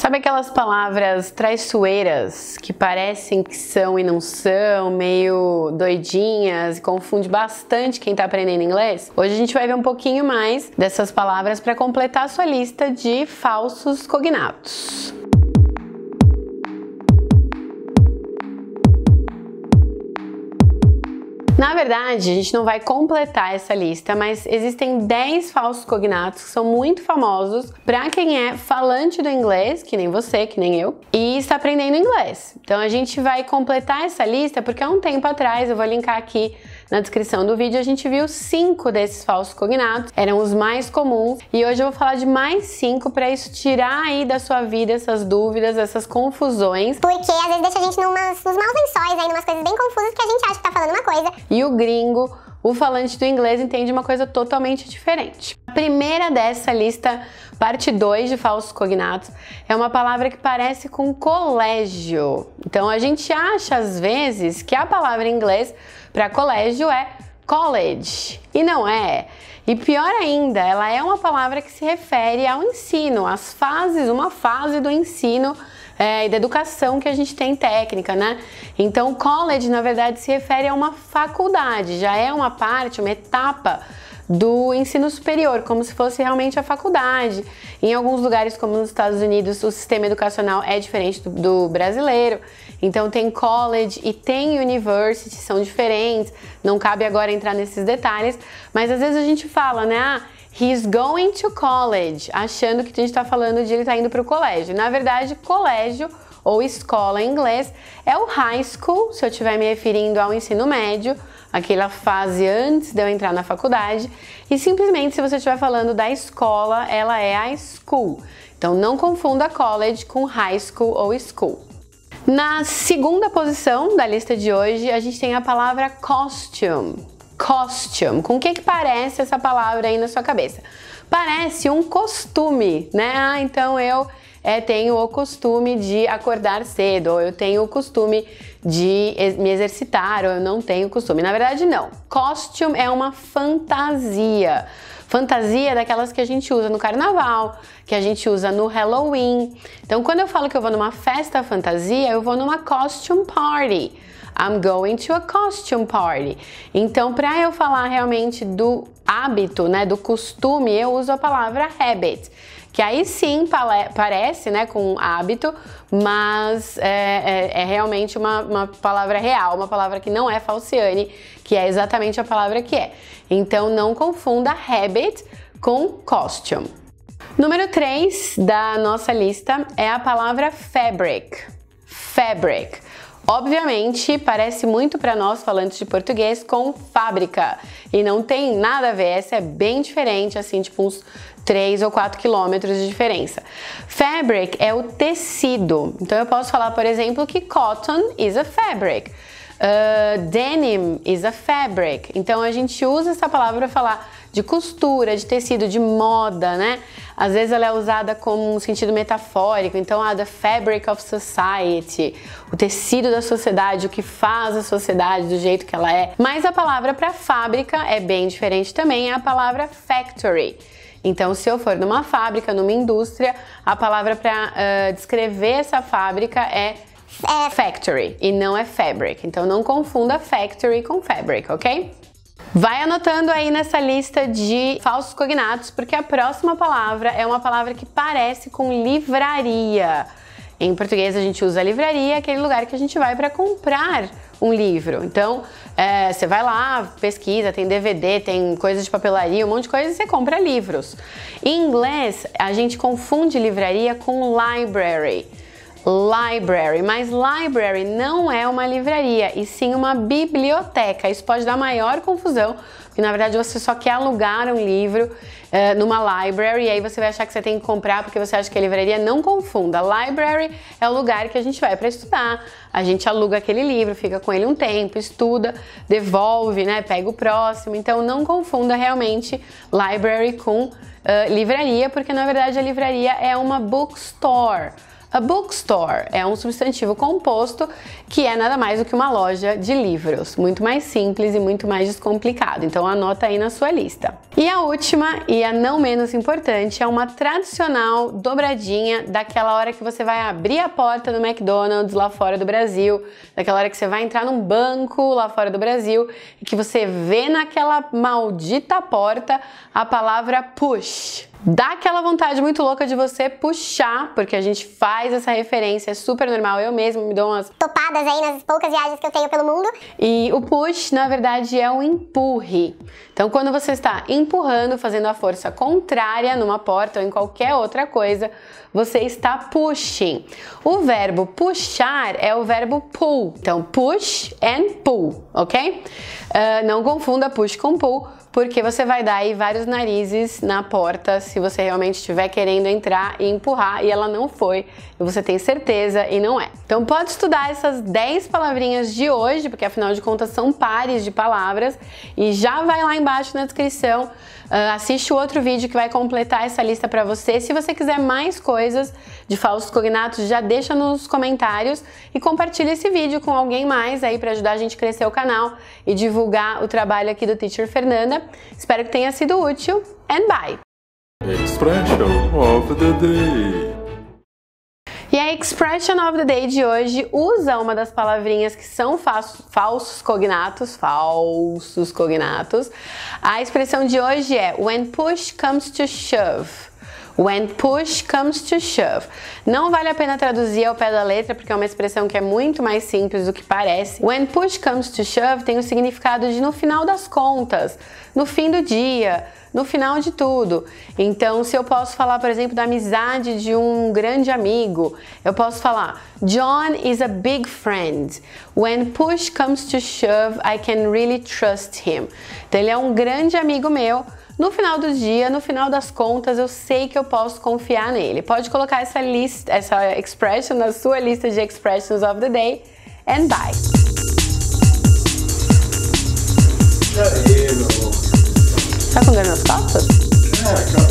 Sabe aquelas palavras traiçoeiras que parecem que são e não são, meio doidinhas e confunde bastante quem está aprendendo inglês? Hoje a gente vai ver um pouquinho mais dessas palavras para completar a sua lista de falsos cognatos. Na verdade, a gente não vai completar essa lista, mas existem 10 falsos cognatos que são muito famosos para quem é falante do inglês, que nem você, que nem eu, e está aprendendo inglês. Então a gente vai completar essa lista porque há um tempo atrás, eu vou linkar aqui na descrição do vídeo a gente viu cinco desses falsos cognatos, eram os mais comuns, e hoje eu vou falar de mais cinco para isso tirar aí da sua vida essas dúvidas, essas confusões. Porque às vezes deixa a gente numas, nos maus lençóis, aí, umas coisas bem confusas que a gente acha que tá falando uma coisa. E o gringo o falante do inglês entende uma coisa totalmente diferente. A primeira dessa lista, parte 2 de falsos cognatos, é uma palavra que parece com colégio. Então a gente acha às vezes que a palavra em inglês para colégio é college e não é. E pior ainda, ela é uma palavra que se refere ao ensino, às fases, uma fase do ensino é, e da educação que a gente tem técnica, né? Então, college na verdade se refere a uma faculdade, já é uma parte, uma etapa do ensino superior, como se fosse realmente a faculdade. Em alguns lugares, como nos Estados Unidos, o sistema educacional é diferente do, do brasileiro. Então tem college e tem university, são diferentes. Não cabe agora entrar nesses detalhes, mas às vezes a gente fala, né? Ah, He's going to college, achando que a gente está falando de ele tá indo para o colégio. Na verdade, colégio ou escola em inglês, é o high school, se eu estiver me referindo ao ensino médio, aquela fase antes de eu entrar na faculdade, e simplesmente se você estiver falando da escola, ela é a school. Então não confunda college com high school ou school. Na segunda posição da lista de hoje, a gente tem a palavra costume. Costume. Com o que, que parece essa palavra aí na sua cabeça? Parece um costume, né? Ah, então eu é tenho o costume de acordar cedo, ou eu tenho o costume de me exercitar, ou eu não tenho costume. Na verdade, não. Costume é uma fantasia. Fantasia é daquelas que a gente usa no carnaval, que a gente usa no Halloween. Então, quando eu falo que eu vou numa festa fantasia, eu vou numa costume party. I'm going to a costume party. Então, para eu falar realmente do hábito, né, do costume, eu uso a palavra habit, que aí sim parece, né, com hábito, mas é, é, é realmente uma, uma, palavra real, uma palavra que não é falciane, que é exatamente a palavra que é. Então não confunda habit com costume. Número 3 da nossa lista é a palavra fabric. Fabric. Obviamente, parece muito para nós falantes de português com fábrica e não tem nada a ver, essa é bem diferente, assim, tipo uns 3 ou 4 quilômetros de diferença. Fabric é o tecido, então eu posso falar, por exemplo, que cotton is a fabric. Uh, denim is a fabric. Então a gente usa essa palavra para falar de costura, de tecido, de moda, né? Às vezes ela é usada como um sentido metafórico, então a ah, the fabric of society, o tecido da sociedade, o que faz a sociedade do jeito que ela é. Mas a palavra para fábrica é bem diferente também, é a palavra factory. Então, se eu for numa fábrica, numa indústria, a palavra para uh, eh, descrever essa fábrica é factory e não é fabric. Então, não confunda factory com fabric, ok? Vai anotando aí nessa lista de falsos cognatos, porque a próxima palavra é uma palavra que parece com livraria. Em português a gente usa livraria, aquele lugar que a gente vai para comprar um livro. Então, é, você vai lá, pesquisa, tem DVD, tem coisa de papelaria, um monte de coisa e você compra livros. Em inglês, a gente confunde livraria com library library, mas library não é uma livraria e sim uma biblioteca. Isso pode dar maior confusão, porque na verdade você só quer alugar um livro uh, numa library e aí você vai achar que você tem que comprar porque você acha que é livraria. Não confunda, library é o lugar que a gente vai para estudar. A gente aluga aquele livro, fica com ele um tempo, estuda, devolve, né? Pega o próximo. Então não confunda realmente library com uh, livraria, porque na verdade a livraria é uma bookstore. A bookstore é um substantivo composto que é nada mais do que uma loja de livros, muito mais simples e muito mais descomplicado. Então anota aí na sua lista. E a última e a não menos importante é uma tradicional dobradinha daquela hora que você vai abrir a porta do McDonald's lá fora do Brasil, daquela hora que você vai entrar num banco lá fora do Brasil e que você vê naquela maldita porta a palavra push dá aquela vontade muito louca de você puxar, porque a gente faz essa referência, é super normal. Eu mesmo me dou umas topadas aí nas poucas viagens que eu tenho pelo mundo. E o push, na verdade, é um empurre. Então, quando você está empurrando, fazendo a força contrária numa porta ou em qualquer outra coisa, você está pushing. O verbo puxar é o verbo pull. Então, push and pull, ok? Uh, não confunda push com pull porque você vai dar aí vários narizes na porta se você realmente estiver querendo entrar e empurrar e ela não foi, e você tem certeza e não é. Então pode estudar essas 10 palavrinhas de hoje, porque afinal de contas são pares de palavras, e já vai lá embaixo na descrição, uh, assiste o outro vídeo que vai completar essa lista para você. Se você quiser mais coisas de falsos cognatos, já deixa nos comentários e compartilha esse vídeo com alguém mais aí para ajudar a gente a crescer o canal e divulgar o trabalho aqui do Teacher Fernanda Espero que tenha sido útil and bye! Expression of the day. E a expression of the day de hoje usa uma das palavrinhas que são fa falsos cognatos, falsos cognatos. A expressão de hoje é when push comes to shove. When push comes to shove. Não vale a pena traduzir ao pé da letra porque é uma expressão que é muito mais simples do que parece. When push comes to shove tem o significado de no final das contas, no fim do dia, no final de tudo. Então, se eu posso falar, por exemplo, da amizade de um grande amigo, eu posso falar: John is a big friend. When push comes to shove, I can really trust him. Então, ele é um grande amigo meu no final do dia, no final das contas, eu sei que eu posso confiar nele. Pode colocar essa lista, essa expression na sua lista de expressions of the day and bye. Tá com dor nas costas? É,